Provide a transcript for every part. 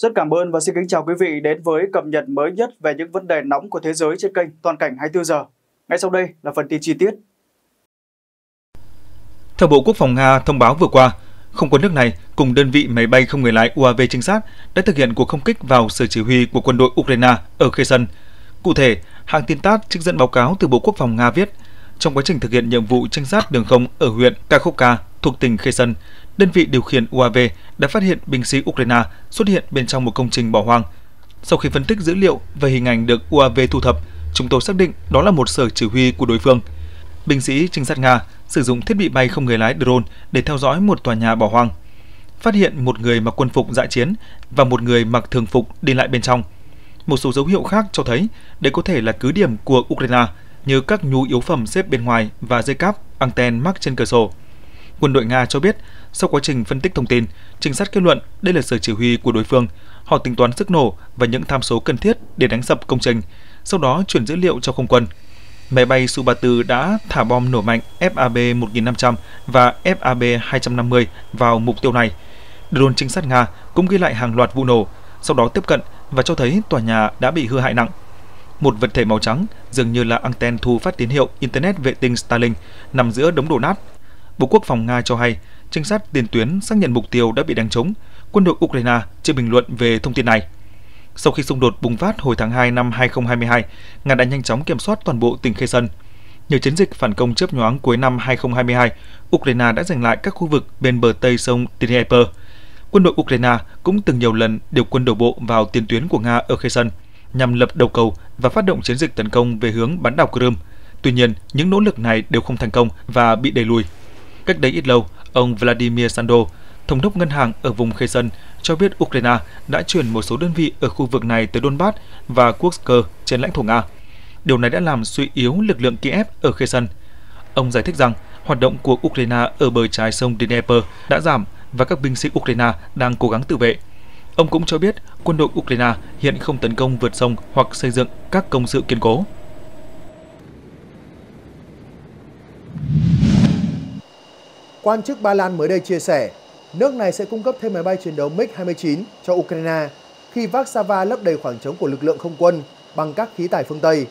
Rất cảm ơn và xin kính chào quý vị đến với cập nhật mới nhất về những vấn đề nóng của thế giới trên kênh Toàn cảnh 24 giờ. Ngay sau đây là phần tin chi tiết. Theo Bộ Quốc phòng Nga thông báo vừa qua, không quân nước này cùng đơn vị máy bay không người lái UAV trinh sát đã thực hiện cuộc không kích vào sở chỉ huy của quân đội Ukraine ở Kherson. Cụ thể, hãng tin TASS trích dẫn báo cáo từ Bộ Quốc phòng Nga viết, trong quá trình thực hiện nhiệm vụ trinh sát đường không ở huyện Kakhovka thuộc tỉnh Kherson, đơn vị điều khiển UAV đã phát hiện binh sĩ Ukraine xuất hiện bên trong một công trình bỏ hoang. Sau khi phân tích dữ liệu về hình ảnh được UAV thu thập, chúng tôi xác định đó là một sở chỉ huy của đối phương. Binh sĩ trinh sát Nga sử dụng thiết bị bay không người lái drone để theo dõi một tòa nhà bỏ hoang. Phát hiện một người mặc quân phục dã chiến và một người mặc thường phục đi lại bên trong. Một số dấu hiệu khác cho thấy đây có thể là cứ điểm của Ukraine như các nhu yếu phẩm xếp bên ngoài và dây cáp, anten mắc trên cửa sổ quân đội Nga cho biết, sau quá trình phân tích thông tin, trinh sát kết luận đây là sở chỉ huy của đối phương. Họ tính toán sức nổ và những tham số cần thiết để đánh sập công trình, sau đó chuyển dữ liệu cho không quân. Máy bay Su-34 đã thả bom nổ mạnh FAB-1500 và FAB-250 vào mục tiêu này. Drone trinh sát Nga cũng ghi lại hàng loạt vụ nổ, sau đó tiếp cận và cho thấy tòa nhà đã bị hư hại nặng. Một vật thể màu trắng, dường như là anten thu phát tín hiệu Internet vệ tinh Starlink, nằm giữa đống đổ nát Bộ Quốc phòng Nga cho hay, trinh sát tiền tuyến xác nhận mục tiêu đã bị đánh trúng. Quân đội Ukraine chưa bình luận về thông tin này. Sau khi xung đột bùng phát hồi tháng 2 năm 2022, Nga đã nhanh chóng kiểm soát toàn bộ tỉnh Kherson. Nhờ chiến dịch phản công chớp nhoáng cuối năm 2022, Ukraine đã giành lại các khu vực bên bờ tây sông Dnieper. Quân đội Ukraine cũng từng nhiều lần điều quân đổ bộ vào tiền tuyến của Nga ở Kherson nhằm lập đầu cầu và phát động chiến dịch tấn công về hướng bán đảo Crimea. Tuy nhiên, những nỗ lực này đều không thành công và bị đẩy lùi. Cách đây ít lâu, ông Vladimir Sando, thống đốc ngân hàng ở vùng Kherson, cho biết Ukraine đã chuyển một số đơn vị ở khu vực này tới Donbass và Kursk trên lãnh thổ Nga. Điều này đã làm suy yếu lực lượng Kiev ở Kherson. Ông giải thích rằng hoạt động của Ukraine ở bờ trái sông Dnieper đã giảm và các binh sĩ Ukraine đang cố gắng tự vệ. Ông cũng cho biết quân đội Ukraine hiện không tấn công vượt sông hoặc xây dựng các công sự kiên cố. Quan chức Ba Lan mới đây chia sẻ, nước này sẽ cung cấp thêm máy bay chiến đấu MiG-29 cho Ukraine khi Warsaw lấp đầy khoảng trống của lực lượng không quân bằng các khí tài phương Tây.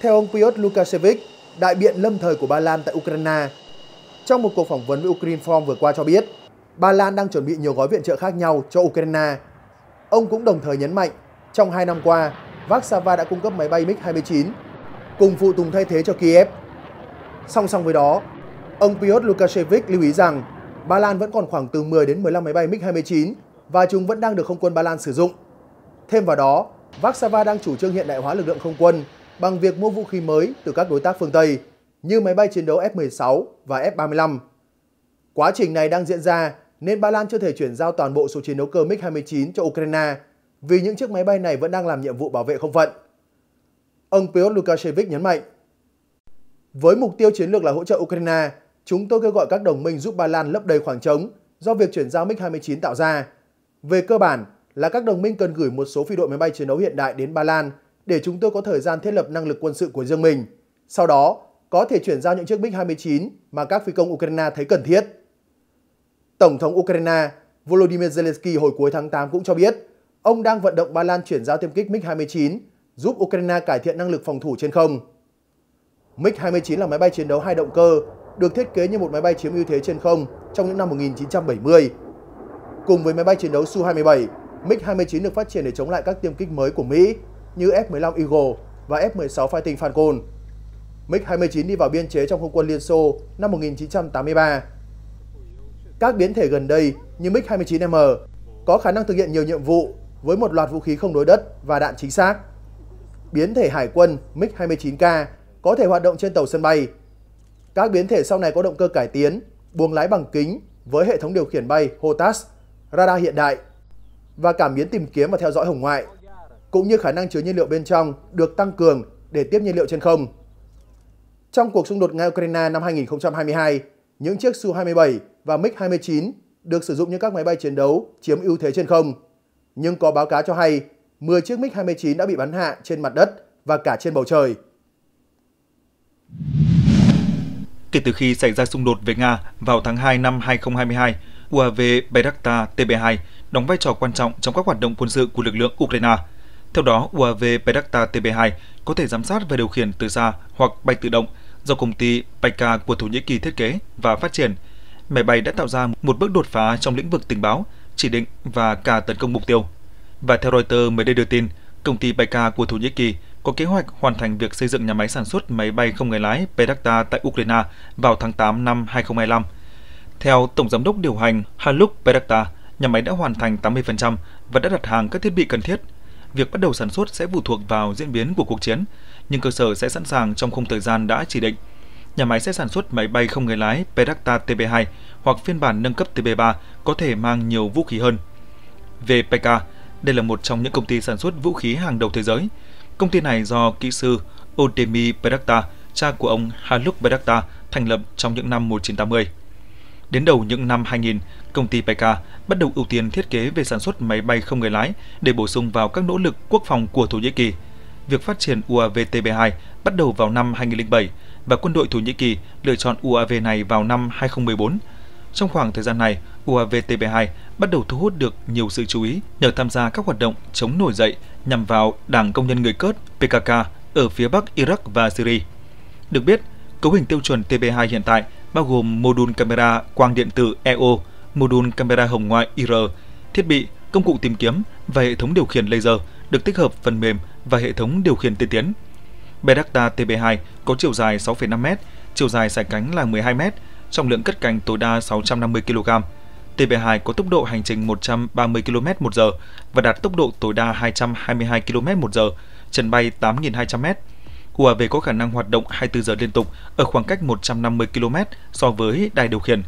Theo ông Piotr Lukasevich, đại biện lâm thời của Ba Lan tại Ukraine, trong một cuộc phỏng vấn với Ukrinform vừa qua cho biết, Ba Lan đang chuẩn bị nhiều gói viện trợ khác nhau cho Ukraine. Ông cũng đồng thời nhấn mạnh, trong hai năm qua, Warsaw đã cung cấp máy bay MiG-29 cùng phụ tùng thay thế cho Kiev. Song song với đó, Ông Piotr Lukashevich lưu ý rằng Ba Lan vẫn còn khoảng từ 10 đến 15 máy bay MiG-29 và chúng vẫn đang được không quân Ba Lan sử dụng. Thêm vào đó, Warsaw đang chủ trương hiện đại hóa lực lượng không quân bằng việc mua vũ khí mới từ các đối tác phương Tây như máy bay chiến đấu F-16 và F-35. Quá trình này đang diễn ra nên Ba Lan chưa thể chuyển giao toàn bộ số chiến đấu cơ MiG-29 cho Ukraine vì những chiếc máy bay này vẫn đang làm nhiệm vụ bảo vệ không phận. Ông Piotr Lukashevich nhấn mạnh, với mục tiêu chiến lược là hỗ trợ Ukraine, chúng tôi kêu gọi các đồng minh giúp Ba Lan lấp đầy khoảng trống do việc chuyển giao MiG-29 tạo ra. Về cơ bản là các đồng minh cần gửi một số phi đội máy bay chiến đấu hiện đại đến Ba Lan để chúng tôi có thời gian thiết lập năng lực quân sự của riêng mình. Sau đó, có thể chuyển giao những chiếc MiG-29 mà các phi công Ukraine thấy cần thiết. Tổng thống Ukraine Volodymyr Zelensky hồi cuối tháng 8 cũng cho biết ông đang vận động Ba Lan chuyển giao tiêm kích MiG-29 giúp Ukraine cải thiện năng lực phòng thủ trên không. MiG-29 là máy bay chiến đấu hai động cơ được thiết kế như một máy bay chiếm ưu thế trên không trong những năm 1970. Cùng với máy bay chiến đấu Su-27, MiG-29 được phát triển để chống lại các tiêm kích mới của Mỹ như F-15 Eagle và F-16 Fighting Falcon. MiG-29 đi vào biên chế trong không quân Liên Xô năm 1983. Các biến thể gần đây như MiG-29M có khả năng thực hiện nhiều nhiệm vụ với một loạt vũ khí không đối đất và đạn chính xác. Biến thể hải quân MiG-29K có thể hoạt động trên tàu sân bay các biến thể sau này có động cơ cải tiến, buồng lái bằng kính với hệ thống điều khiển bay HOTAS, radar hiện đại và cảm biến tìm kiếm và theo dõi hồng ngoại, cũng như khả năng chứa nhiên liệu bên trong được tăng cường để tiếp nhiên liệu trên không. Trong cuộc xung đột Nga-Ukraine năm 2022, những chiếc Su-27 và MiG-29 được sử dụng như các máy bay chiến đấu chiếm ưu thế trên không. Nhưng có báo cáo cho hay 10 chiếc MiG-29 đã bị bắn hạ trên mặt đất và cả trên bầu trời. Kể từ khi xảy ra xung đột với Nga vào tháng 2 năm 2022, UAV Bayraktar TB2 đóng vai trò quan trọng trong các hoạt động quân sự của lực lượng Ukraine. Theo đó, UAV Bayraktar TB2 có thể giám sát và điều khiển từ xa hoặc bay tự động do công ty Payka của Thổ Nhĩ Kỳ thiết kế và phát triển. Máy bay đã tạo ra một bước đột phá trong lĩnh vực tình báo, chỉ định và cả tấn công mục tiêu. Và theo Reuters mới đây đưa tin, công ty Payka của Thổ Nhĩ Kỳ có kế hoạch hoàn thành việc xây dựng nhà máy sản xuất máy bay không người lái Pedakta tại Ukraine vào tháng 8 năm 2025. Theo Tổng Giám đốc điều hành Haluk Pedakta, nhà máy đã hoàn thành 80% và đã đặt hàng các thiết bị cần thiết. Việc bắt đầu sản xuất sẽ phụ thuộc vào diễn biến của cuộc chiến, nhưng cơ sở sẽ sẵn sàng trong khung thời gian đã chỉ định. Nhà máy sẽ sản xuất máy bay không người lái Pedakta TB2 hoặc phiên bản nâng cấp TB3 có thể mang nhiều vũ khí hơn. Về PK, đây là một trong những công ty sản xuất vũ khí hàng đầu thế giới – Công ty này do kỹ sư Odemi Perakta, cha của ông Haluk Perakta, thành lập trong những năm 1980. Đến đầu những năm 2000, công ty PK bắt đầu ưu tiên thiết kế về sản xuất máy bay không người lái để bổ sung vào các nỗ lực quốc phòng của Thổ Nhĩ Kỳ. Việc phát triển UAV TB2 bắt đầu vào năm 2007 và quân đội Thổ Nhĩ Kỳ lựa chọn UAV này vào năm 2014 trong khoảng thời gian này, UAVTP2 bắt đầu thu hút được nhiều sự chú ý nhờ tham gia các hoạt động chống nổi dậy nhằm vào Đảng Công nhân Người Cớt PKK ở phía Bắc Iraq và Syria. Được biết, cấu hình tiêu chuẩn TB2 hiện tại bao gồm module camera quang điện tử EO, module camera hồng ngoại IR, thiết bị, công cụ tìm kiếm và hệ thống điều khiển laser được tích hợp phần mềm và hệ thống điều khiển tiên tiến. Bedacta TB2 có chiều dài 6,5m, chiều dài sải cánh là 12m trọng lượng cất cánh tối đa 650 kg. TB2 có tốc độ hành trình 130 km h và đạt tốc độ tối đa 222 km h trần bay 8.200 m. UAV có khả năng hoạt động 24 giờ liên tục ở khoảng cách 150 km so với đài điều khiển.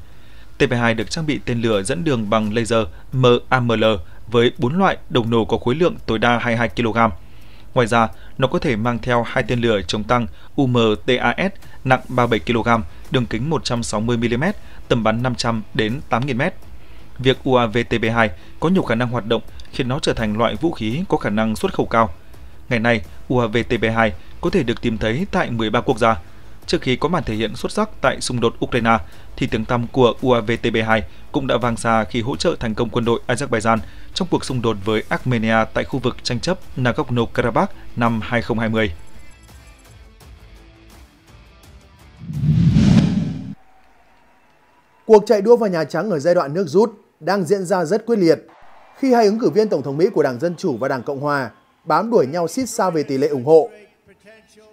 TB2 được trang bị tên lửa dẫn đường bằng laser MAML với 4 loại đầu nổ có khối lượng tối đa 22 kg. Ngoài ra, nó có thể mang theo hai tên lửa chống tăng UMTAS nặng 37 kg đường kính 160mm, tầm bắn 500 đến 8.000m. Việc UAV TB2 có nhiều khả năng hoạt động khiến nó trở thành loại vũ khí có khả năng xuất khẩu cao. Ngày nay, UAV TB2 có thể được tìm thấy tại 13 quốc gia. Trước khi có màn thể hiện xuất sắc tại xung đột Ukraine, thì tiếng tăm của UAV TB2 cũng đã vang xa khi hỗ trợ thành công quân đội Azerbaijan trong cuộc xung đột với Armenia tại khu vực tranh chấp Nagorno-Karabakh năm 2020. Cuộc chạy đua vào Nhà Trắng ở giai đoạn nước rút đang diễn ra rất quyết liệt khi hai ứng cử viên Tổng thống Mỹ của Đảng Dân Chủ và Đảng Cộng Hòa bám đuổi nhau xít sao về tỷ lệ ủng hộ.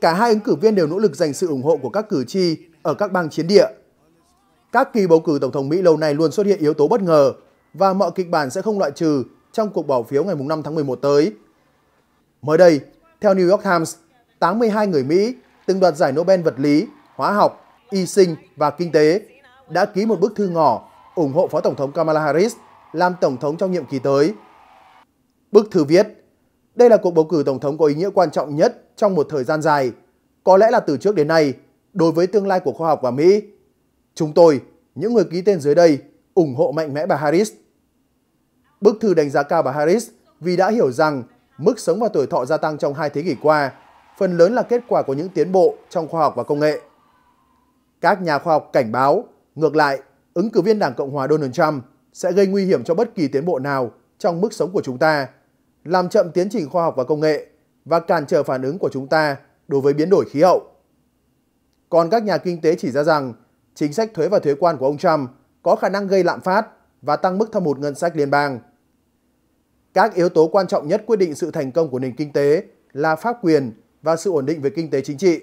Cả hai ứng cử viên đều nỗ lực giành sự ủng hộ của các cử tri ở các bang chiến địa. Các kỳ bầu cử Tổng thống Mỹ lâu nay luôn xuất hiện yếu tố bất ngờ và mọi kịch bản sẽ không loại trừ trong cuộc bỏ phiếu ngày 5 tháng 11 tới. Mới đây, theo New York Times, 82 người Mỹ từng đoạt giải Nobel vật lý, hóa học, y sinh và kinh tế đã ký một bức thư ngỏ ủng hộ Phó Tổng thống Kamala Harris làm Tổng thống trong nhiệm kỳ tới. Bức thư viết, đây là cuộc bầu cử Tổng thống có ý nghĩa quan trọng nhất trong một thời gian dài, có lẽ là từ trước đến nay, đối với tương lai của khoa học và Mỹ. Chúng tôi, những người ký tên dưới đây, ủng hộ mạnh mẽ bà Harris. Bức thư đánh giá cao bà Harris vì đã hiểu rằng mức sống và tuổi thọ gia tăng trong hai thế kỷ qua phần lớn là kết quả của những tiến bộ trong khoa học và công nghệ. Các nhà khoa học cảnh báo Ngược lại, ứng cử viên Đảng Cộng hòa Donald Trump sẽ gây nguy hiểm cho bất kỳ tiến bộ nào trong mức sống của chúng ta, làm chậm tiến trình khoa học và công nghệ và cản trở phản ứng của chúng ta đối với biến đổi khí hậu. Còn các nhà kinh tế chỉ ra rằng chính sách thuế và thuế quan của ông Trump có khả năng gây lạm phát và tăng mức thâm hụt ngân sách liên bang. Các yếu tố quan trọng nhất quyết định sự thành công của nền kinh tế là pháp quyền và sự ổn định về kinh tế chính trị.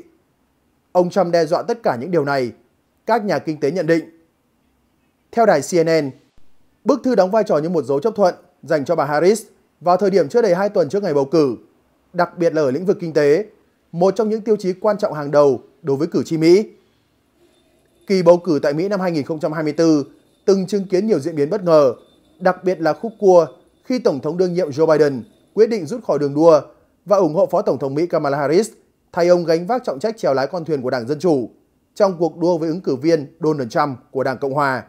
Ông Trump đe dọa tất cả những điều này các nhà kinh tế nhận định. Theo đài CNN, bức thư đóng vai trò như một dấu chấp thuận dành cho bà Harris vào thời điểm chưa đầy 2 tuần trước ngày bầu cử, đặc biệt là ở lĩnh vực kinh tế, một trong những tiêu chí quan trọng hàng đầu đối với cử tri Mỹ. Kỳ bầu cử tại Mỹ năm 2024 từng chứng kiến nhiều diễn biến bất ngờ, đặc biệt là khúc cua khi Tổng thống đương nhiệm Joe Biden quyết định rút khỏi đường đua và ủng hộ Phó Tổng thống Mỹ Kamala Harris thay ông gánh vác trọng trách chèo lái con thuyền của Đảng Dân Chủ trong cuộc đua với ứng cử viên Donald Trump của Đảng Cộng Hòa.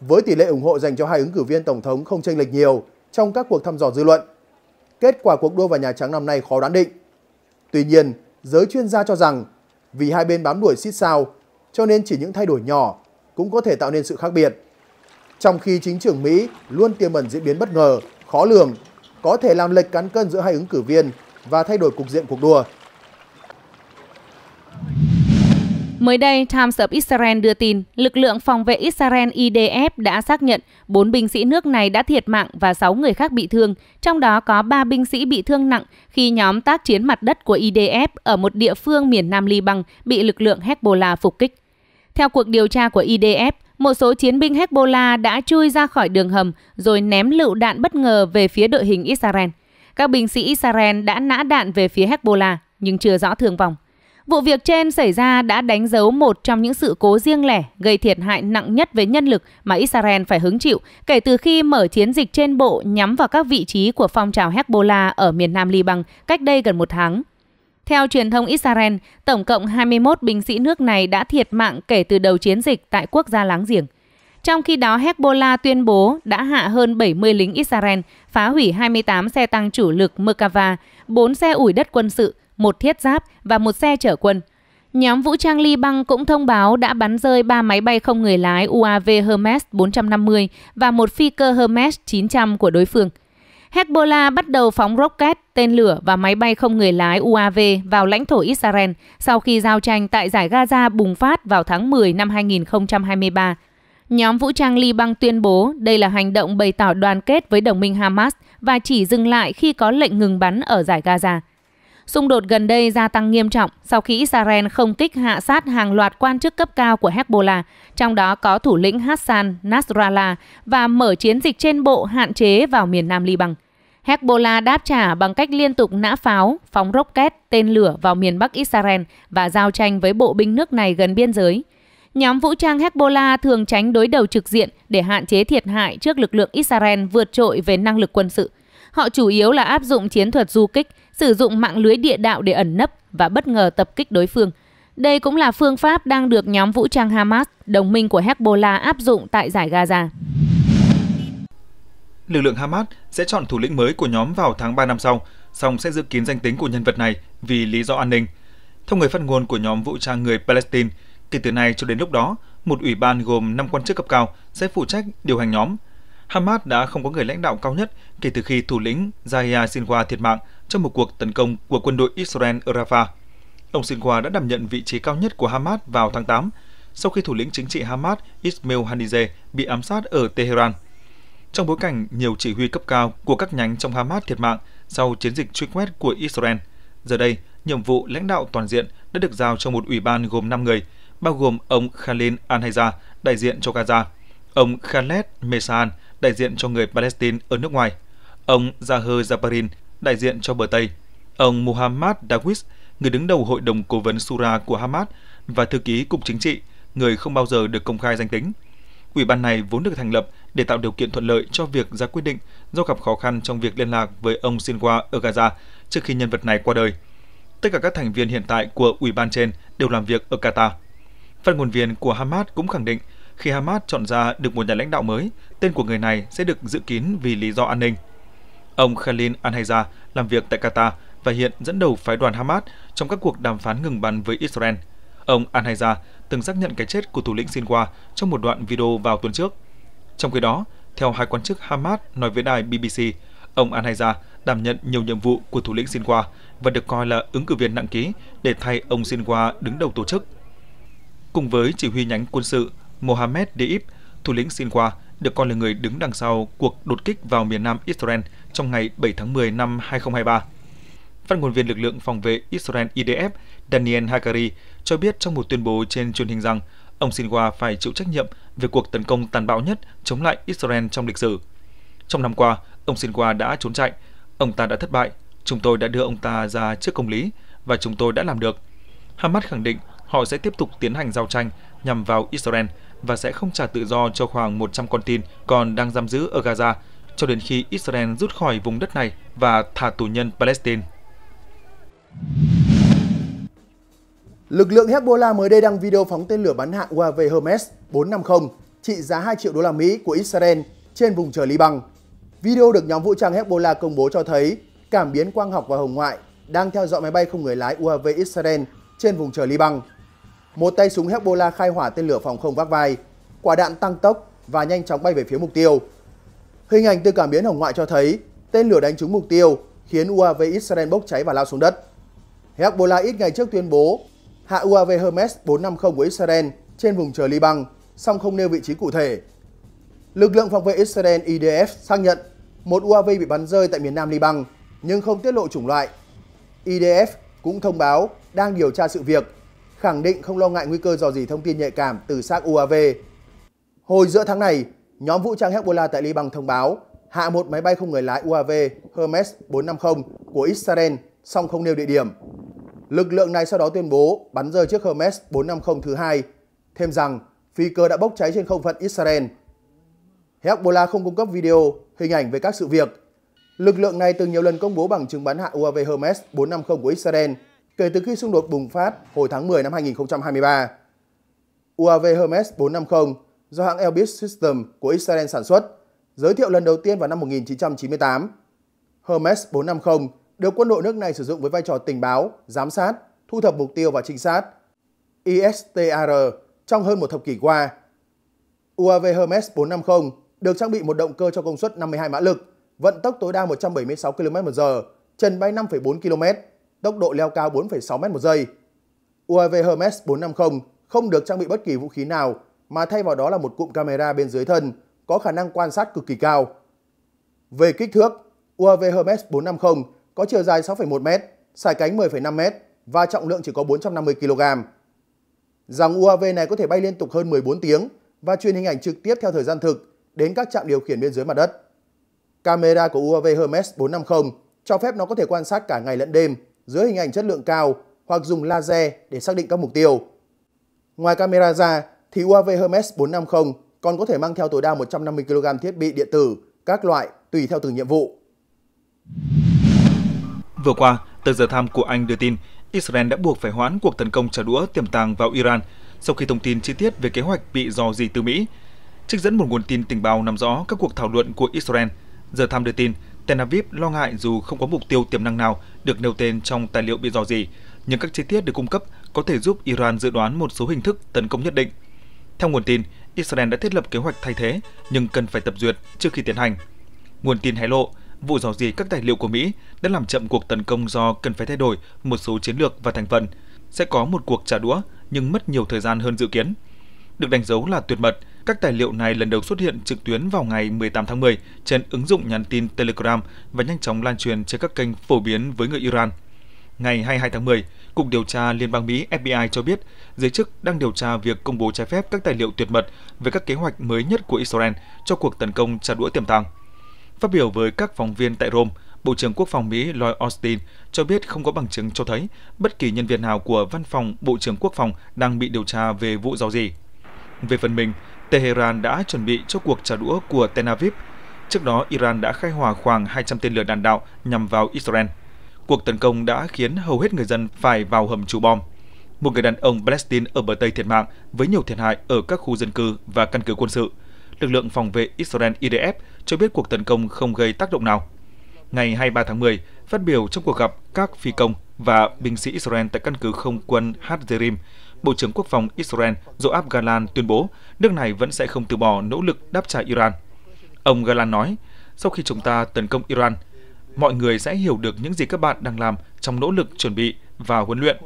Với tỷ lệ ủng hộ dành cho hai ứng cử viên Tổng thống không chênh lệch nhiều trong các cuộc thăm dò dư luận, kết quả cuộc đua vào Nhà Trắng năm nay khó đoán định. Tuy nhiên, giới chuyên gia cho rằng vì hai bên bám đuổi xít sao cho nên chỉ những thay đổi nhỏ cũng có thể tạo nên sự khác biệt. Trong khi chính trưởng Mỹ luôn tiềm ẩn diễn biến bất ngờ, khó lường, có thể làm lệch cán cân giữa hai ứng cử viên và thay đổi cục diện cuộc đua. Mới đây, Times of Israel đưa tin, lực lượng phòng vệ Israel IDF đã xác nhận 4 binh sĩ nước này đã thiệt mạng và 6 người khác bị thương, trong đó có 3 binh sĩ bị thương nặng khi nhóm tác chiến mặt đất của IDF ở một địa phương miền Nam Liban bị lực lượng Hezbollah phục kích. Theo cuộc điều tra của IDF, một số chiến binh Hezbollah đã chui ra khỏi đường hầm rồi ném lựu đạn bất ngờ về phía đội hình Israel. Các binh sĩ Israel đã nã đạn về phía Hezbollah nhưng chưa rõ thương vong. Vụ việc trên xảy ra đã đánh dấu một trong những sự cố riêng lẻ gây thiệt hại nặng nhất về nhân lực mà Israel phải hứng chịu kể từ khi mở chiến dịch trên bộ nhắm vào các vị trí của phong trào Hezbollah ở miền nam Liban cách đây gần một tháng. Theo truyền thông Israel, tổng cộng 21 binh sĩ nước này đã thiệt mạng kể từ đầu chiến dịch tại quốc gia láng giềng. Trong khi đó, Hezbollah tuyên bố đã hạ hơn 70 lính Israel, phá hủy 28 xe tăng chủ lực Merkava, 4 xe ủi đất quân sự, một thiết giáp và một xe chở quân. Nhóm vũ trang Liban cũng thông báo đã bắn rơi 3 máy bay không người lái UAV Hermes 450 và một phi cơ Hermes 900 của đối phương. Hezbollah bắt đầu phóng rocket, tên lửa và máy bay không người lái UAV vào lãnh thổ Israel sau khi giao tranh tại giải Gaza bùng phát vào tháng 10 năm 2023. Nhóm vũ trang Liban tuyên bố đây là hành động bày tỏ đoàn kết với đồng minh Hamas và chỉ dừng lại khi có lệnh ngừng bắn ở giải Gaza. Xung đột gần đây gia tăng nghiêm trọng sau khi Israel không kích hạ sát hàng loạt quan chức cấp cao của Hezbollah, trong đó có thủ lĩnh Hassan Nasrallah và mở chiến dịch trên bộ hạn chế vào miền Nam Liban. Hezbollah đáp trả bằng cách liên tục nã pháo, phóng rocket, tên lửa vào miền Bắc Israel và giao tranh với bộ binh nước này gần biên giới. Nhóm vũ trang Hezbollah thường tránh đối đầu trực diện để hạn chế thiệt hại trước lực lượng Israel vượt trội về năng lực quân sự. Họ chủ yếu là áp dụng chiến thuật du kích – sử dụng mạng lưới địa đạo để ẩn nấp và bất ngờ tập kích đối phương. Đây cũng là phương pháp đang được nhóm vũ trang Hamas, đồng minh của Hezbollah áp dụng tại giải Gaza. Lực lượng Hamas sẽ chọn thủ lĩnh mới của nhóm vào tháng 3 năm sau, song sẽ dự kiến danh tính của nhân vật này vì lý do an ninh. Theo người phát ngôn của nhóm vũ trang người Palestine, kể từ nay cho đến lúc đó, một ủy ban gồm 5 quan chức cấp cao sẽ phụ trách điều hành nhóm – Hamas đã không có người lãnh đạo cao nhất kể từ khi thủ lĩnh Yahya Sinwar thiệt mạng trong một cuộc tấn công của quân đội Israel ở Rafah. Ông Sinwar đã đảm nhận vị trí cao nhất của Hamas vào tháng 8, sau khi thủ lĩnh chính trị Hamas Ismail Haniyeh bị ám sát ở Tehran. Trong bối cảnh nhiều chỉ huy cấp cao của các nhánh trong Hamas thiệt mạng sau chiến dịch truy quét của Israel, giờ đây nhiệm vụ lãnh đạo toàn diện đã được giao cho một ủy ban gồm 5 người, bao gồm ông Khalil Al-Hayza, đại diện cho Gaza, ông Khaled Mesan, đại diện cho người Palestine ở nước ngoài, ông Zahir Zaparin, đại diện cho bờ Tây, ông Muhammad Dawis, người đứng đầu Hội đồng Cố vấn Sura của Hamas và thư ký Cục Chính trị, người không bao giờ được công khai danh tính. Ủy ban này vốn được thành lập để tạo điều kiện thuận lợi cho việc ra quyết định do gặp khó khăn trong việc liên lạc với ông Sinwa ở Gaza trước khi nhân vật này qua đời. Tất cả các thành viên hiện tại của ủy ban trên đều làm việc ở Qatar. Phát ngôn viên của Hamas cũng khẳng định khi Hamas chọn ra được một nhà lãnh đạo mới, tên của người này sẽ được dự kín vì lý do an ninh. Ông Khalil Al-Hayza làm việc tại Qatar và hiện dẫn đầu phái đoàn Hamas trong các cuộc đàm phán ngừng bắn với Israel. Ông Al-Hayza từng xác nhận cái chết của thủ lĩnh Sinwa trong một đoạn video vào tuần trước. Trong khi đó, theo hai quan chức Hamas nói với đài BBC, ông Al-Hayza đảm nhận nhiều nhiệm vụ của thủ lĩnh Sinwa và được coi là ứng cử viên nặng ký để thay ông Sinwa đứng đầu tổ chức. Cùng với chỉ huy nhánh quân sự Mohammed Deib, thủ lĩnh Sinwa, được coi là người đứng đằng sau cuộc đột kích vào miền nam Israel trong ngày 7 tháng 10 năm 2023. Phát ngôn viên lực lượng phòng vệ Israel IDF Daniel Hagari cho biết trong một tuyên bố trên truyền hình rằng ông Sinwa phải chịu trách nhiệm về cuộc tấn công tàn bạo nhất chống lại Israel trong lịch sử. Trong năm qua, ông Sinwa đã trốn chạy, ông ta đã thất bại, chúng tôi đã đưa ông ta ra trước công lý và chúng tôi đã làm được. Hamas khẳng định họ sẽ tiếp tục tiến hành giao tranh nhằm vào Israel – và sẽ không trả tự do cho khoảng 100 con tin còn đang giam giữ ở Gaza cho đến khi Israel rút khỏi vùng đất này và thả tù nhân Palestine. Lực lượng Hezbollah mới đây đăng video phóng tên lửa bắn hạng UAV Hermes 450 trị giá 2 triệu đô la Mỹ của Israel trên vùng trời Liban. Video được nhóm vũ trang Hezbollah công bố cho thấy cảm biến quang học và hồng ngoại đang theo dõi máy bay không người lái UAV Israel trên vùng trời Liban. Một tay súng Hezbollah khai hỏa tên lửa phòng không vác vai, quả đạn tăng tốc và nhanh chóng bay về phía mục tiêu. Hình ảnh từ cảm biến hồng ngoại cho thấy tên lửa đánh trúng mục tiêu khiến UAV Israel bốc cháy và lao xuống đất. Hezbollah ít ngày trước tuyên bố hạ UAV Hermes 450 của Israel trên vùng trời Liban, song không nêu vị trí cụ thể. Lực lượng phòng vệ Israel IDF xác nhận một UAV bị bắn rơi tại miền nam Liban nhưng không tiết lộ chủng loại. IDF cũng thông báo đang điều tra sự việc khẳng định không lo ngại nguy cơ dò dỉ thông tin nhạy cảm từ xác UAV. Hồi giữa tháng này, nhóm vũ trang Hezbollah tại Liban thông báo hạ một máy bay không người lái UAV Hermes 450 của Israel, song không nêu địa điểm. Lực lượng này sau đó tuyên bố bắn rơi chiếc Hermes 450 thứ hai, thêm rằng phi cơ đã bốc cháy trên không phận Israel. Hezbollah không cung cấp video, hình ảnh về các sự việc. Lực lượng này từng nhiều lần công bố bằng chứng bắn hạ UAV Hermes 450 của Israel kể từ khi xung đột bùng phát hồi tháng 10 năm 2023. UAV Hermes 450 do hãng Elbit System của Israel sản xuất, giới thiệu lần đầu tiên vào năm 1998. Hermes 450 được quân đội nước này sử dụng với vai trò tình báo, giám sát, thu thập mục tiêu và trinh sát ISTAR trong hơn một thập kỷ qua. UAV Hermes 450 được trang bị một động cơ cho công suất 52 mã lực, vận tốc tối đa 176 km/h, trần bay 5,4 km tốc độ leo cao 4,6 m một giây. UAV Hermes 450 không được trang bị bất kỳ vũ khí nào mà thay vào đó là một cụm camera bên dưới thân có khả năng quan sát cực kỳ cao. Về kích thước, UAV Hermes 450 có chiều dài 6,1m, sải cánh 10,5m và trọng lượng chỉ có 450 kg. Dòng UAV này có thể bay liên tục hơn 14 tiếng và truyền hình ảnh trực tiếp theo thời gian thực đến các trạm điều khiển bên dưới mặt đất. Camera của UAV Hermes 450 cho phép nó có thể quan sát cả ngày lẫn đêm dưới hình ảnh chất lượng cao hoặc dùng laser để xác định các mục tiêu. Ngoài camera ra thì UAV Hermes 450 còn có thể mang theo tối đa 150 kg thiết bị điện tử các loại tùy theo từng nhiệm vụ. Vừa qua, tờ giờ tham của Anh đưa tin Israel đã buộc phải hoãn cuộc tấn công trả đũa tiềm tàng vào Iran sau khi thông tin chi tiết về kế hoạch bị dò dỉ từ Mỹ. Trích dẫn một nguồn tin tình báo nắm rõ các cuộc thảo luận của Israel, giờ tham đưa tin Tel Aviv lo ngại dù không có mục tiêu tiềm năng nào được nêu tên trong tài liệu bị dò gì, nhưng các chi tiết được cung cấp có thể giúp Iran dự đoán một số hình thức tấn công nhất định. Theo nguồn tin, Israel đã thiết lập kế hoạch thay thế nhưng cần phải tập duyệt trước khi tiến hành. Nguồn tin hé lộ, vụ dò dỉ các tài liệu của Mỹ đã làm chậm cuộc tấn công do cần phải thay đổi một số chiến lược và thành phần. Sẽ có một cuộc trả đũa nhưng mất nhiều thời gian hơn dự kiến. Được đánh dấu là tuyệt mật, các tài liệu này lần đầu xuất hiện trực tuyến vào ngày 18 tháng 10 trên ứng dụng nhắn tin Telegram và nhanh chóng lan truyền trên các kênh phổ biến với người Iran. Ngày 22 tháng 10, Cục Điều tra Liên bang Mỹ FBI cho biết giới chức đang điều tra việc công bố trái phép các tài liệu tuyệt mật về các kế hoạch mới nhất của Israel cho cuộc tấn công trả đũa tiềm tàng. Phát biểu với các phóng viên tại Rome, Bộ trưởng Quốc phòng Mỹ Lloyd Austin cho biết không có bằng chứng cho thấy bất kỳ nhân viên nào của văn phòng Bộ trưởng Quốc phòng đang bị điều tra về vụ do gì. Về phần mình, Tehran đã chuẩn bị cho cuộc trả đũa của Tel Aviv. Trước đó, Iran đã khai hỏa khoảng 200 tên lửa đạn đạo nhằm vào Israel. Cuộc tấn công đã khiến hầu hết người dân phải vào hầm trú bom. Một người đàn ông Palestine ở bờ Tây thiệt mạng với nhiều thiệt hại ở các khu dân cư và căn cứ quân sự. Lực lượng phòng vệ Israel IDF cho biết cuộc tấn công không gây tác động nào. Ngày 23 tháng 10, phát biểu trong cuộc gặp các phi công và binh sĩ Israel tại căn cứ không quân Hatzerim, Bộ trưởng Quốc phòng Israel Joab Galan tuyên bố nước này vẫn sẽ không từ bỏ nỗ lực đáp trả Iran. Ông Galan nói, sau khi chúng ta tấn công Iran, mọi người sẽ hiểu được những gì các bạn đang làm trong nỗ lực chuẩn bị và huấn luyện.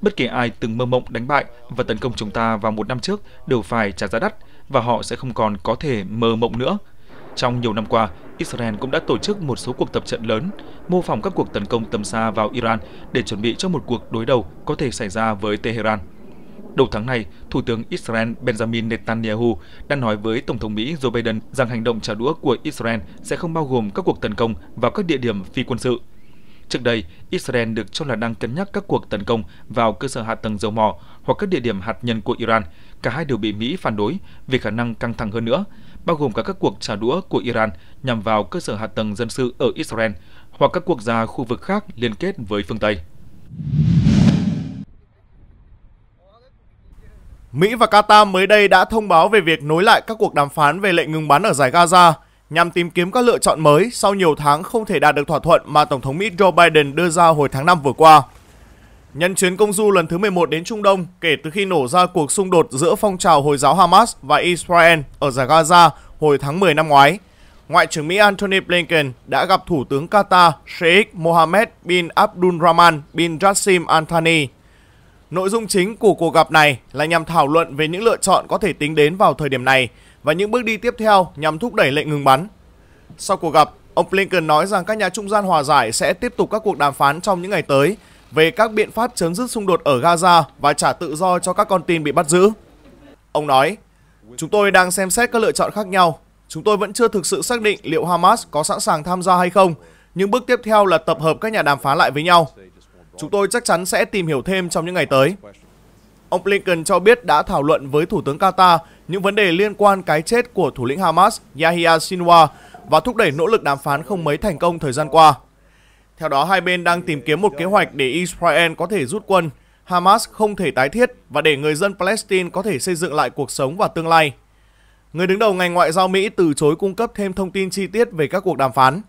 Bất kể ai từng mơ mộng đánh bại và tấn công chúng ta vào một năm trước đều phải trả giá đắt và họ sẽ không còn có thể mơ mộng nữa. Trong nhiều năm qua, Israel cũng đã tổ chức một số cuộc tập trận lớn, mô phỏng các cuộc tấn công tầm xa vào Iran để chuẩn bị cho một cuộc đối đầu có thể xảy ra với Tehran. Đầu tháng này, Thủ tướng Israel Benjamin Netanyahu đã nói với Tổng thống Mỹ Joe Biden rằng hành động trả đũa của Israel sẽ không bao gồm các cuộc tấn công vào các địa điểm phi quân sự. Trước đây, Israel được cho là đang cân nhắc các cuộc tấn công vào cơ sở hạ tầng dầu mỏ hoặc các địa điểm hạt nhân của Iran. Cả hai đều bị Mỹ phản đối vì khả năng căng thẳng hơn nữa, bao gồm cả các cuộc trả đũa của Iran nhằm vào cơ sở hạ tầng dân sự ở Israel hoặc các quốc gia khu vực khác liên kết với phương Tây. Mỹ và Qatar mới đây đã thông báo về việc nối lại các cuộc đàm phán về lệnh ngừng bắn ở giải Gaza nhằm tìm kiếm các lựa chọn mới sau nhiều tháng không thể đạt được thỏa thuận mà Tổng thống Mỹ Joe Biden đưa ra hồi tháng 5 vừa qua. Nhân chuyến công du lần thứ 11 đến Trung Đông kể từ khi nổ ra cuộc xung đột giữa phong trào Hồi giáo Hamas và Israel ở giải Gaza hồi tháng 10 năm ngoái, Ngoại trưởng Mỹ Antony Blinken đã gặp Thủ tướng Qatar Sheikh Mohammed bin Abdul Rahman bin Jassim Al Thani Nội dung chính của cuộc gặp này là nhằm thảo luận về những lựa chọn có thể tính đến vào thời điểm này và những bước đi tiếp theo nhằm thúc đẩy lệnh ngừng bắn. Sau cuộc gặp, ông Blinken nói rằng các nhà trung gian hòa giải sẽ tiếp tục các cuộc đàm phán trong những ngày tới về các biện pháp chấm dứt xung đột ở Gaza và trả tự do cho các con tin bị bắt giữ. Ông nói, chúng tôi đang xem xét các lựa chọn khác nhau. Chúng tôi vẫn chưa thực sự xác định liệu Hamas có sẵn sàng tham gia hay không, nhưng bước tiếp theo là tập hợp các nhà đàm phán lại với nhau. Chúng tôi chắc chắn sẽ tìm hiểu thêm trong những ngày tới. Ông Blinken cho biết đã thảo luận với Thủ tướng Qatar những vấn đề liên quan cái chết của thủ lĩnh Hamas Yahya Sinwar và thúc đẩy nỗ lực đàm phán không mấy thành công thời gian qua. Theo đó, hai bên đang tìm kiếm một kế hoạch để Israel có thể rút quân, Hamas không thể tái thiết và để người dân Palestine có thể xây dựng lại cuộc sống và tương lai. Người đứng đầu ngành ngoại giao Mỹ từ chối cung cấp thêm thông tin chi tiết về các cuộc đàm phán.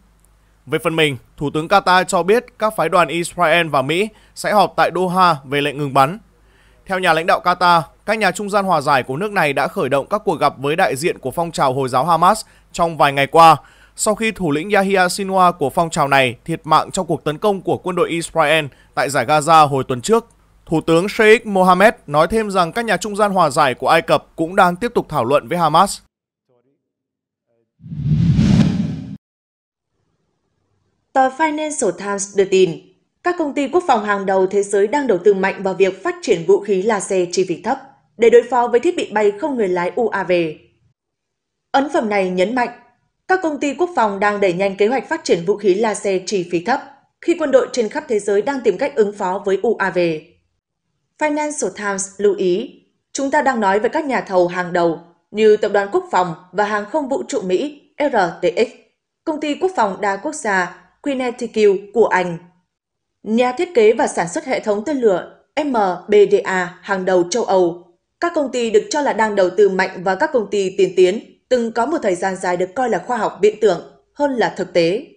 Về phần mình, Thủ tướng Qatar cho biết các phái đoàn Israel và Mỹ sẽ họp tại Doha về lệnh ngừng bắn. Theo nhà lãnh đạo Qatar, các nhà trung gian hòa giải của nước này đã khởi động các cuộc gặp với đại diện của phong trào Hồi giáo Hamas trong vài ngày qua, sau khi thủ lĩnh Yahya Sinwar của phong trào này thiệt mạng trong cuộc tấn công của quân đội Israel tại giải Gaza hồi tuần trước. Thủ tướng Sheikh Mohammed nói thêm rằng các nhà trung gian hòa giải của Ai Cập cũng đang tiếp tục thảo luận với Hamas. Tờ Financial Times đưa tin, các công ty quốc phòng hàng đầu thế giới đang đầu tư mạnh vào việc phát triển vũ khí laser chi phí thấp để đối phó với thiết bị bay không người lái UAV. Ấn phẩm này nhấn mạnh, các công ty quốc phòng đang đẩy nhanh kế hoạch phát triển vũ khí laser chi phí thấp khi quân đội trên khắp thế giới đang tìm cách ứng phó với UAV. Financial Times lưu ý, chúng ta đang nói về các nhà thầu hàng đầu như Tập đoàn Quốc phòng và Hàng không vũ trụ Mỹ RTX, công ty quốc phòng đa quốc gia Connecticut của Anh. Nhà thiết kế và sản xuất hệ thống tên lửa MBDA hàng đầu châu Âu. Các công ty được cho là đang đầu tư mạnh vào các công ty tiên tiến, từng có một thời gian dài được coi là khoa học viễn tưởng hơn là thực tế.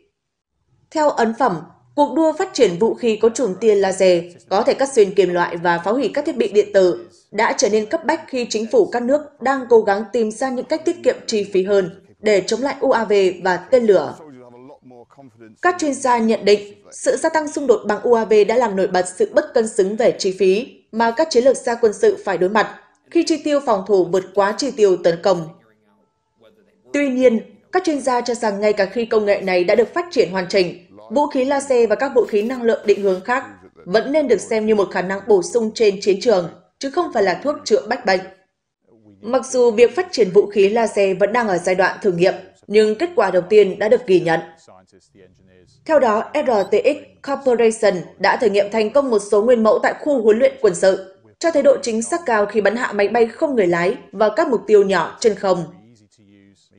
Theo ấn phẩm, cuộc đua phát triển vũ khí có chùm tia laser có thể cắt xuyên kim loại và phá hủy các thiết bị điện tử đã trở nên cấp bách khi chính phủ các nước đang cố gắng tìm ra những cách tiết kiệm chi phí hơn để chống lại UAV và tên lửa. Các chuyên gia nhận định, sự gia tăng xung đột bằng UAV đã làm nổi bật sự bất cân xứng về chi phí mà các chiến lược gia quân sự phải đối mặt khi chi tiêu phòng thủ vượt quá chi tiêu tấn công. Tuy nhiên, các chuyên gia cho rằng ngay cả khi công nghệ này đã được phát triển hoàn chỉnh, vũ khí laser và các vũ khí năng lượng định hướng khác vẫn nên được xem như một khả năng bổ sung trên chiến trường, chứ không phải là thuốc chữa bách bệnh. Mặc dù việc phát triển vũ khí laser vẫn đang ở giai đoạn thử nghiệm, nhưng kết quả đầu tiên đã được ghi nhận. Theo đó, RTX Corporation đã thử nghiệm thành công một số nguyên mẫu tại khu huấn luyện quân sự, cho thấy độ chính xác cao khi bắn hạ máy bay không người lái vào các mục tiêu nhỏ trên không.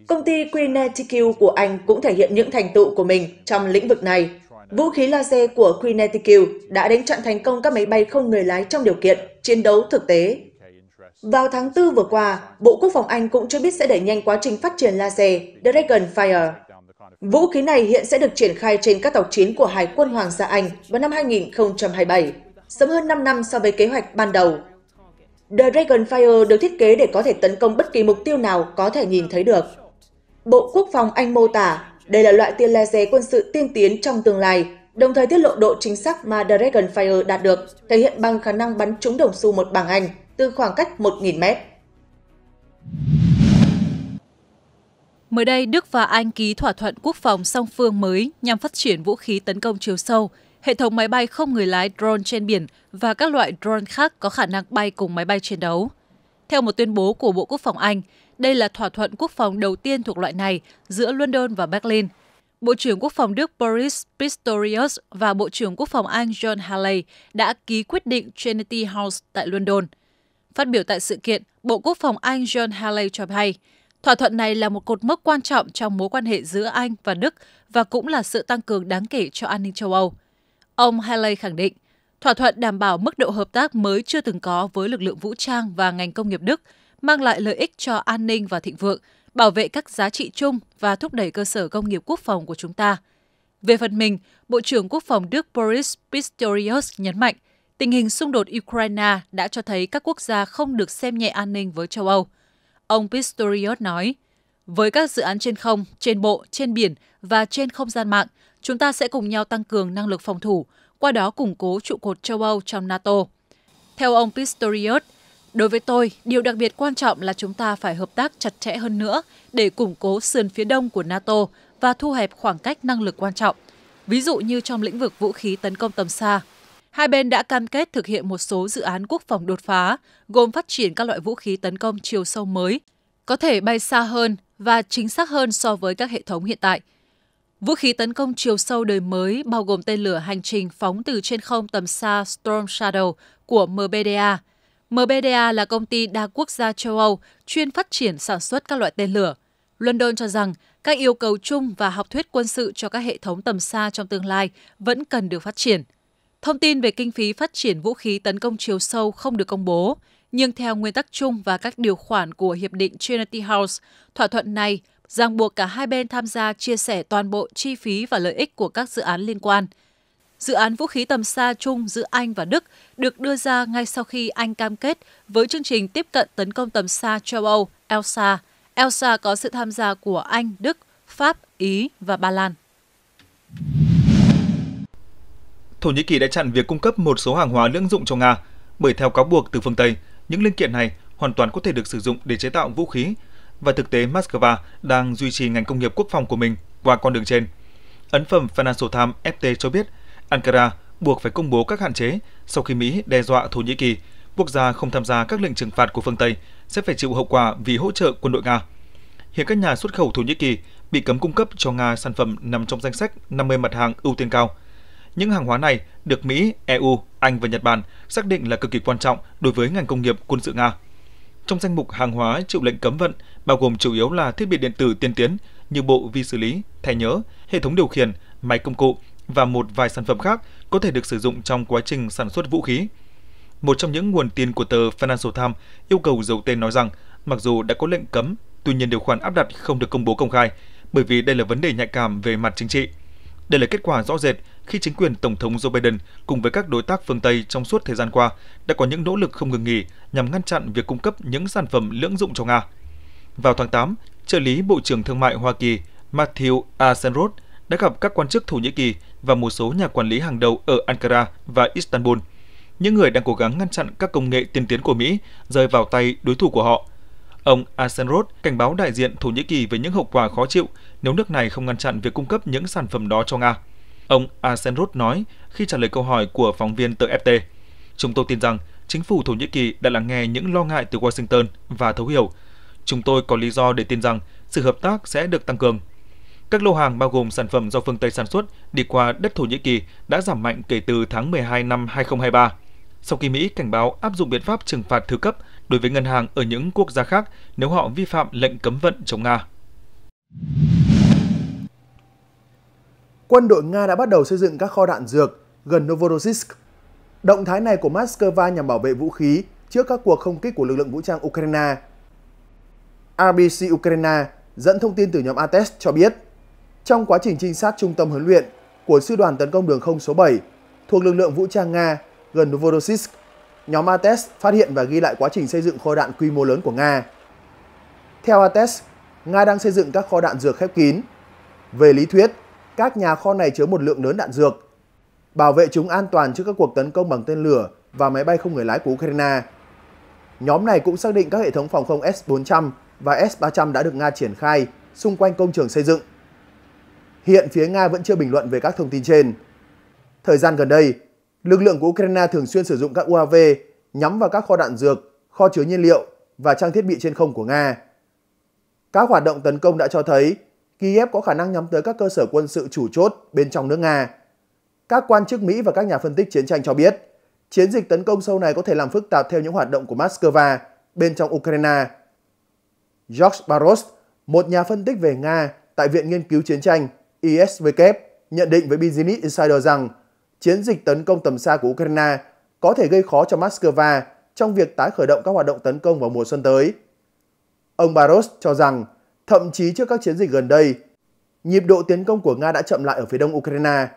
Công ty Kinetic của Anh cũng thể hiện những thành tựu của mình trong lĩnh vực này. Vũ khí laser của Kinetic đã đánh chặn thành công các máy bay không người lái trong điều kiện chiến đấu thực tế vào tháng 4 vừa qua, Bộ Quốc phòng Anh cũng cho biết sẽ đẩy nhanh quá trình phát triển laser Dragonfire. Vũ khí này hiện sẽ được triển khai trên các tàu chiến của Hải quân Hoàng gia Anh vào năm 2027, sớm hơn 5 năm so với kế hoạch ban đầu. The Dragonfire được thiết kế để có thể tấn công bất kỳ mục tiêu nào có thể nhìn thấy được. Bộ Quốc phòng Anh mô tả đây là loại tia laser quân sự tiên tiến trong tương lai, đồng thời tiết lộ độ chính xác mà The Dragonfire đạt được, thể hiện bằng khả năng bắn trúng đồng xu một bảng Anh từ khoảng cách 1.000 mét. Mới đây, Đức và Anh ký thỏa thuận quốc phòng song phương mới nhằm phát triển vũ khí tấn công chiều sâu, hệ thống máy bay không người lái drone trên biển và các loại drone khác có khả năng bay cùng máy bay chiến đấu. Theo một tuyên bố của Bộ Quốc phòng Anh, đây là thỏa thuận quốc phòng đầu tiên thuộc loại này giữa London và Berlin. Bộ trưởng Quốc phòng Đức Boris Pistorius và Bộ trưởng Quốc phòng Anh John Halley đã ký quyết định Trinity House tại London – Phát biểu tại sự kiện, Bộ Quốc phòng Anh John Halley cho hay, thỏa thuận này là một cột mốc quan trọng trong mối quan hệ giữa Anh và Đức và cũng là sự tăng cường đáng kể cho an ninh châu Âu. Ông Halley khẳng định, thỏa thuận đảm bảo mức độ hợp tác mới chưa từng có với lực lượng vũ trang và ngành công nghiệp Đức, mang lại lợi ích cho an ninh và thịnh vượng, bảo vệ các giá trị chung và thúc đẩy cơ sở công nghiệp quốc phòng của chúng ta. Về phần mình, Bộ trưởng Quốc phòng Đức Boris Pistorius nhấn mạnh, Tình hình xung đột Ukraine đã cho thấy các quốc gia không được xem nhẹ an ninh với châu Âu. Ông Pistorius nói, với các dự án trên không, trên bộ, trên biển và trên không gian mạng, chúng ta sẽ cùng nhau tăng cường năng lực phòng thủ, qua đó củng cố trụ cột châu Âu trong NATO. Theo ông Pistorius, đối với tôi, điều đặc biệt quan trọng là chúng ta phải hợp tác chặt chẽ hơn nữa để củng cố sườn phía đông của NATO và thu hẹp khoảng cách năng lực quan trọng, ví dụ như trong lĩnh vực vũ khí tấn công tầm xa Hai bên đã cam kết thực hiện một số dự án quốc phòng đột phá, gồm phát triển các loại vũ khí tấn công chiều sâu mới, có thể bay xa hơn và chính xác hơn so với các hệ thống hiện tại. Vũ khí tấn công chiều sâu đời mới bao gồm tên lửa hành trình phóng từ trên không tầm xa Storm Shadow của MBDA. MBDA là công ty đa quốc gia châu Âu chuyên phát triển sản xuất các loại tên lửa. London cho rằng các yêu cầu chung và học thuyết quân sự cho các hệ thống tầm xa trong tương lai vẫn cần được phát triển – Thông tin về kinh phí phát triển vũ khí tấn công chiều sâu không được công bố, nhưng theo nguyên tắc chung và các điều khoản của Hiệp định Trinity House, thỏa thuận này ràng buộc cả hai bên tham gia chia sẻ toàn bộ chi phí và lợi ích của các dự án liên quan. Dự án vũ khí tầm xa chung giữa Anh và Đức được đưa ra ngay sau khi Anh cam kết với chương trình tiếp cận tấn công tầm xa châu Âu ELSA. ELSA có sự tham gia của Anh, Đức, Pháp, Ý và Ba Lan. Thổ Nhĩ Kỳ đã chặn việc cung cấp một số hàng hóa lưỡng dụng cho Nga, bởi theo cáo buộc từ phương Tây, những linh kiện này hoàn toàn có thể được sử dụng để chế tạo vũ khí và thực tế Moscow đang duy trì ngành công nghiệp quốc phòng của mình qua con đường trên. Ấn phẩm Financial Times FT cho biết Ankara buộc phải công bố các hạn chế sau khi Mỹ đe dọa Thổ Nhĩ Kỳ, quốc gia không tham gia các lệnh trừng phạt của phương Tây sẽ phải chịu hậu quả vì hỗ trợ quân đội Nga. Hiện các nhà xuất khẩu Thổ Nhĩ Kỳ bị cấm cung cấp cho Nga sản phẩm nằm trong danh sách 50 mặt hàng ưu tiên cao – những hàng hóa này được Mỹ, EU, Anh và Nhật Bản xác định là cực kỳ quan trọng đối với ngành công nghiệp quân sự Nga. Trong danh mục hàng hóa chịu lệnh cấm vận bao gồm chủ yếu là thiết bị điện tử tiên tiến như bộ vi xử lý, thẻ nhớ, hệ thống điều khiển, máy công cụ và một vài sản phẩm khác có thể được sử dụng trong quá trình sản xuất vũ khí. Một trong những nguồn tin của tờ Financial Times yêu cầu dầu tên nói rằng mặc dù đã có lệnh cấm, tuy nhiên điều khoản áp đặt không được công bố công khai bởi vì đây là vấn đề nhạy cảm về mặt chính trị. Đây là kết quả rõ rệt khi chính quyền Tổng thống Joe Biden cùng với các đối tác phương Tây trong suốt thời gian qua đã có những nỗ lực không ngừng nghỉ nhằm ngăn chặn việc cung cấp những sản phẩm lưỡng dụng cho Nga. Vào tháng 8, trợ lý Bộ trưởng Thương mại Hoa Kỳ Matthew Asenroth đã gặp các quan chức Thổ Nhĩ Kỳ và một số nhà quản lý hàng đầu ở Ankara và Istanbul, những người đang cố gắng ngăn chặn các công nghệ tiên tiến của Mỹ rơi vào tay đối thủ của họ. Ông Asenroth cảnh báo đại diện Thổ Nhĩ Kỳ về những hậu quả khó chịu nếu nước này không ngăn chặn việc cung cấp những sản phẩm đó cho Nga. Ông Arsenrut nói khi trả lời câu hỏi của phóng viên tờ FT. Chúng tôi tin rằng chính phủ Thổ Nhĩ Kỳ đã lắng nghe những lo ngại từ Washington và thấu hiểu. Chúng tôi có lý do để tin rằng sự hợp tác sẽ được tăng cường. Các lô hàng bao gồm sản phẩm do phương Tây sản xuất đi qua đất Thổ Nhĩ Kỳ đã giảm mạnh kể từ tháng 12 năm 2023, sau khi Mỹ cảnh báo áp dụng biện pháp trừng phạt thứ cấp đối với ngân hàng ở những quốc gia khác nếu họ vi phạm lệnh cấm vận chống Nga quân đội Nga đã bắt đầu xây dựng các kho đạn dược gần Novorossiysk. Động thái này của Moscow nhằm bảo vệ vũ khí trước các cuộc không kích của lực lượng vũ trang Ukraine. RBC Ukraine dẫn thông tin từ nhóm ATES cho biết, trong quá trình trinh sát trung tâm huấn luyện của sư đoàn tấn công đường không số 7 thuộc lực lượng vũ trang Nga gần Novorossiysk, nhóm ATES phát hiện và ghi lại quá trình xây dựng kho đạn quy mô lớn của Nga. Theo ATES, Nga đang xây dựng các kho đạn dược khép kín. Về lý thuyết, các nhà kho này chứa một lượng lớn đạn dược, bảo vệ chúng an toàn trước các cuộc tấn công bằng tên lửa và máy bay không người lái của Ukraine. Nhóm này cũng xác định các hệ thống phòng không S-400 và S-300 đã được Nga triển khai xung quanh công trường xây dựng. Hiện phía Nga vẫn chưa bình luận về các thông tin trên. Thời gian gần đây, lực lượng của Ukraine thường xuyên sử dụng các UAV nhắm vào các kho đạn dược, kho chứa nhiên liệu và trang thiết bị trên không của Nga. Các hoạt động tấn công đã cho thấy Kiev có khả năng nhắm tới các cơ sở quân sự chủ chốt bên trong nước Nga. Các quan chức Mỹ và các nhà phân tích chiến tranh cho biết, chiến dịch tấn công sâu này có thể làm phức tạp theo những hoạt động của Moscow bên trong Ukraine. George Barros, một nhà phân tích về Nga tại Viện Nghiên cứu Chiến tranh ISVK, nhận định với Business Insider rằng chiến dịch tấn công tầm xa của Ukraine có thể gây khó cho Moscow trong việc tái khởi động các hoạt động tấn công vào mùa xuân tới. Ông Barros cho rằng Thậm chí trước các chiến dịch gần đây, nhịp độ tiến công của Nga đã chậm lại ở phía đông Ukraine.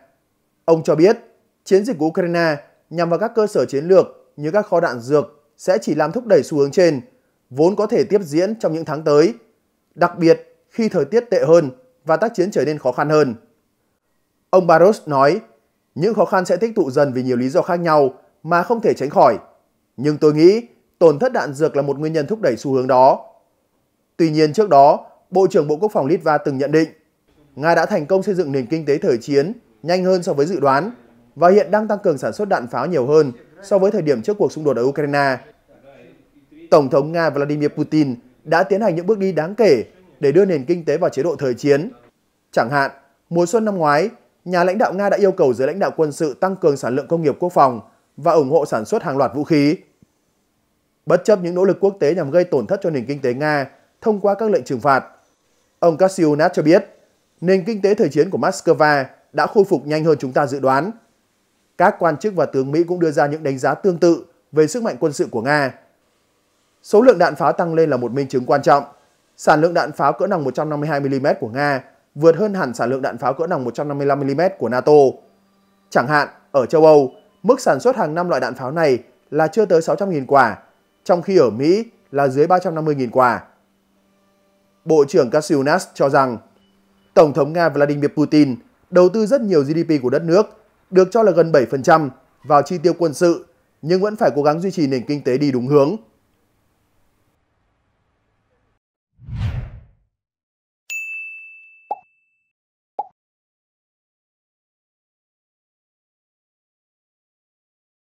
Ông cho biết, chiến dịch của Ukraine nhằm vào các cơ sở chiến lược như các kho đạn dược sẽ chỉ làm thúc đẩy xu hướng trên, vốn có thể tiếp diễn trong những tháng tới, đặc biệt khi thời tiết tệ hơn và tác chiến trở nên khó khăn hơn. Ông Barros nói, những khó khăn sẽ tích tụ dần vì nhiều lý do khác nhau mà không thể tránh khỏi. Nhưng tôi nghĩ tổn thất đạn dược là một nguyên nhân thúc đẩy xu hướng đó. Tuy nhiên trước đó, Bộ trưởng Bộ Quốc phòng Litva từng nhận định, Nga đã thành công xây dựng nền kinh tế thời chiến nhanh hơn so với dự đoán và hiện đang tăng cường sản xuất đạn pháo nhiều hơn so với thời điểm trước cuộc xung đột ở Ukraine. Tổng thống Nga Vladimir Putin đã tiến hành những bước đi đáng kể để đưa nền kinh tế vào chế độ thời chiến. Chẳng hạn, mùa xuân năm ngoái, nhà lãnh đạo Nga đã yêu cầu giới lãnh đạo quân sự tăng cường sản lượng công nghiệp quốc phòng và ủng hộ sản xuất hàng loạt vũ khí. Bất chấp những nỗ lực quốc tế nhằm gây tổn thất cho nền kinh tế Nga thông qua các lệnh trừng phạt, Ông Kassionat cho biết, nền kinh tế thời chiến của Moscow đã khôi phục nhanh hơn chúng ta dự đoán. Các quan chức và tướng Mỹ cũng đưa ra những đánh giá tương tự về sức mạnh quân sự của Nga. Số lượng đạn pháo tăng lên là một minh chứng quan trọng. Sản lượng đạn pháo cỡ nòng 152mm của Nga vượt hơn hẳn sản lượng đạn pháo cỡ nòng 155mm của NATO. Chẳng hạn, ở châu Âu, mức sản xuất hàng năm loại đạn pháo này là chưa tới 600.000 quả, trong khi ở Mỹ là dưới 350.000 quả. Bộ trưởng Kasiunas cho rằng Tổng thống Nga Vladimir Putin đầu tư rất nhiều GDP của đất nước, được cho là gần 7% vào chi tiêu quân sự, nhưng vẫn phải cố gắng duy trì nền kinh tế đi đúng hướng.